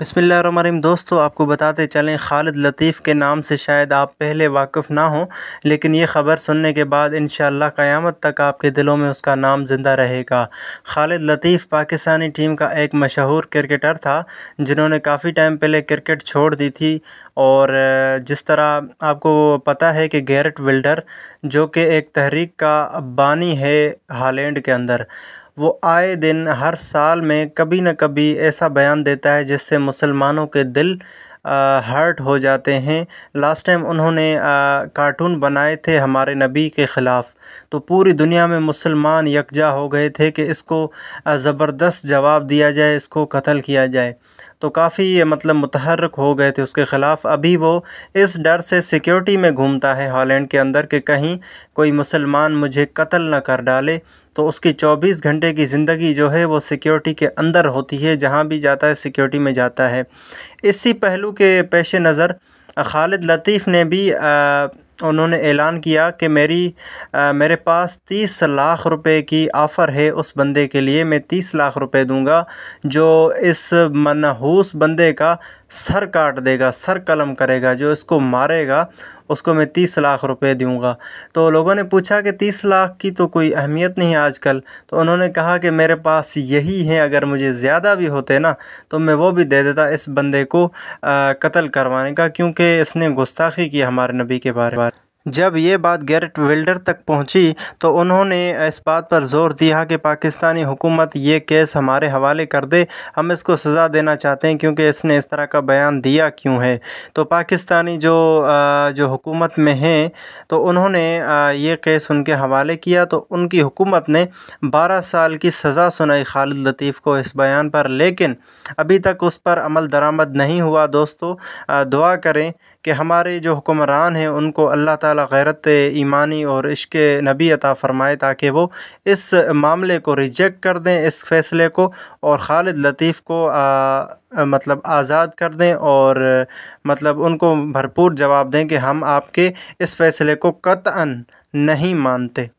बसमीम दोस्तों आपको बताते चलें खालिद लतीफ़ के नाम से शायद आप पहले वाकिफ़ ना हों लेकिन ये ख़बर सुनने के बाद इन क़यामत तक आपके दिलों में उसका नाम ज़िंदा रहेगा खालिद लतीफ़ पाकिस्तानी टीम का एक मशहूर क्रिकेटर था जिन्होंने काफ़ी टाइम पहले क्रिकेट छोड़ दी थी और जिस तरह आपको पता है कि गैरट विल्डर जो कि एक तहरीक का बानी है हालैंड के अंदर वो आए दिन हर साल में कभी न कभी ऐसा बयान देता है जिससे मुसलमानों के दिल हर्ट हो जाते हैं लास्ट टाइम उन्होंने कार्टून बनाए थे हमारे नबी के ख़िलाफ़ तो पूरी दुनिया में मुसलमान यकजा हो गए थे कि इसको ज़बरदस्त जवाब दिया जाए इसको कत्ल किया जाए तो काफ़ी मतलब मुतहरक हो गए थे उसके ख़िलाफ़ अभी वो इस डर से सिक्योरिटी में घूमता है हॉलैंड के अंदर कि कहीं कोई मुसलमान मुझे कत्ल ना कर डाले तो उसकी 24 घंटे की ज़िंदगी जो है वो सिक्योरिटी के अंदर होती है जहाँ भी जाता है सिक्योरिटी में जाता है इसी पहलू के पेश नज़र खालिद लतीफ़ ने भी आ, उन्होंने ऐलान किया कि मेरी आ, मेरे पास तीस लाख रुपए की ऑफ़र है उस बंदे के लिए मैं तीस लाख रुपए दूंगा जो इस मनहूस बंदे का सर काट देगा सर कलम करेगा जो इसको मारेगा उसको मैं तीस लाख रुपए दूंगा तो लोगों ने पूछा कि तीस लाख की तो कोई अहमियत नहीं है आजकल तो उन्होंने कहा कि मेरे पास यही है अगर मुझे ज़्यादा भी होते ना तो मैं वो भी दे देता इस बंदे को कत्ल करवाने का क्योंकि इसने गुस्ताखी की हमारे नबी के बारे में जब ये बात गैरट विल्डर तक पहुंची तो उन्होंने इस बात पर जोर दिया कि पाकिस्तानी हुकूमत ये केस हमारे हवाले कर दे हम इसको सज़ा देना चाहते हैं क्योंकि इसने इस तरह का बयान दिया क्यों है तो पाकिस्तानी जो जो हुकूमत में हैं तो उन्होंने ये केस उनके हवाले किया तो उनकी हुकूमत ने बारह साल की सज़ा सुनाई खालिद लतीफ़ को इस बयान पर लेकिन अभी तक उस पर अमल दरामद नहीं हुआ दोस्तों दुआ करें कि हमारे जो हुक्मरान हैं उनको अल्लाह ताली ताली गैरत ईमानी और इश्क नबी अता फ़रमाए ताकि वो इस मामले को रिजेक्ट कर दें इस फ़ैसले को और खालिद लतीफ़ को आ, मतलब आज़ाद कर दें और मतलब उनको भरपूर जवाब दें कि हम आपके इस फ़ैसले को कतअन नहीं मानते